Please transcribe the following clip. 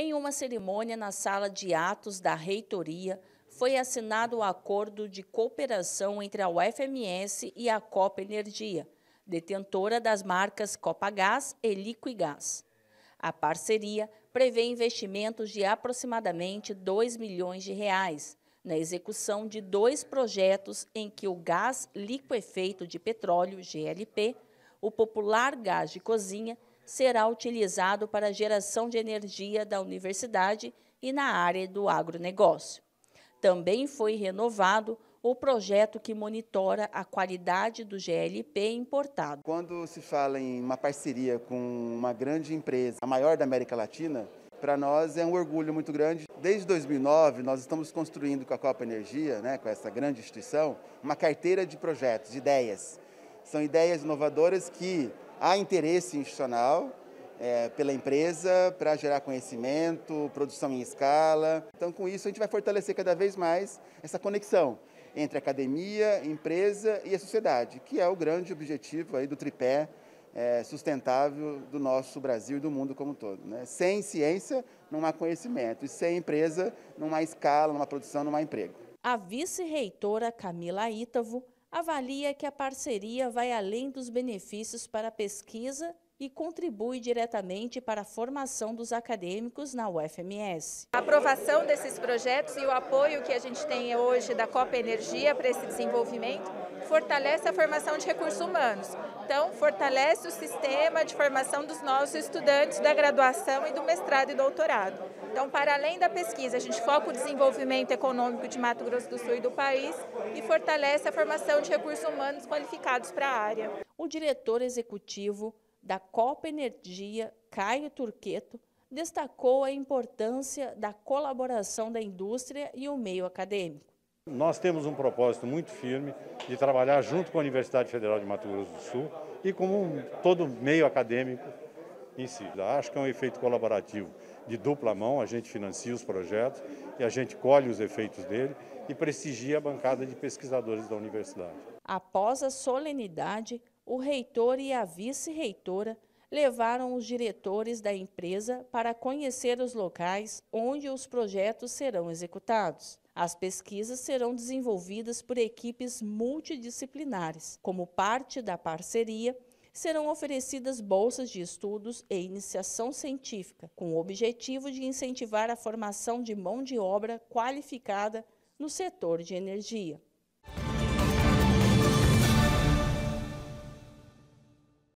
Em uma cerimônia na sala de atos da reitoria, foi assinado o um acordo de cooperação entre a UFMS e a Copa Energia, detentora das marcas Copagás e Liquigás. A parceria prevê investimentos de aproximadamente 2 milhões de reais na execução de dois projetos em que o gás liquefeito de petróleo, GLP, o popular gás de cozinha será utilizado para a geração de energia da universidade e na área do agronegócio. Também foi renovado o projeto que monitora a qualidade do GLP importado. Quando se fala em uma parceria com uma grande empresa, a maior da América Latina, para nós é um orgulho muito grande. Desde 2009, nós estamos construindo com a Copa Energia, né, com essa grande instituição, uma carteira de projetos, de ideias. São ideias inovadoras que há interesse institucional é, pela empresa para gerar conhecimento, produção em escala. Então, com isso, a gente vai fortalecer cada vez mais essa conexão entre academia, empresa e a sociedade, que é o grande objetivo aí do tripé é, sustentável do nosso Brasil e do mundo como um todo. Né? Sem ciência, não há conhecimento, e sem empresa, não há escala, não há produção, não há emprego. A vice-reitora Camila Ítavo avalia que a parceria vai além dos benefícios para a pesquisa e contribui diretamente para a formação dos acadêmicos na UFMS. A aprovação desses projetos e o apoio que a gente tem hoje da Copa Energia para esse desenvolvimento fortalece a formação de recursos humanos. Então, fortalece o sistema de formação dos nossos estudantes da graduação e do mestrado e doutorado. Então, para além da pesquisa, a gente foca o desenvolvimento econômico de Mato Grosso do Sul e do país e fortalece a formação de recursos humanos qualificados para a área. O diretor executivo da Copa Energia, Caio Turqueto, destacou a importância da colaboração da indústria e o meio acadêmico. Nós temos um propósito muito firme de trabalhar junto com a Universidade Federal de Mato Grosso do Sul e com um, todo o meio acadêmico em si. Acho que é um efeito colaborativo de dupla mão, a gente financia os projetos e a gente colhe os efeitos dele e prestigia a bancada de pesquisadores da universidade. Após a solenidade, o reitor e a vice-reitora levaram os diretores da empresa para conhecer os locais onde os projetos serão executados. As pesquisas serão desenvolvidas por equipes multidisciplinares. Como parte da parceria, serão oferecidas bolsas de estudos e iniciação científica, com o objetivo de incentivar a formação de mão de obra qualificada no setor de energia.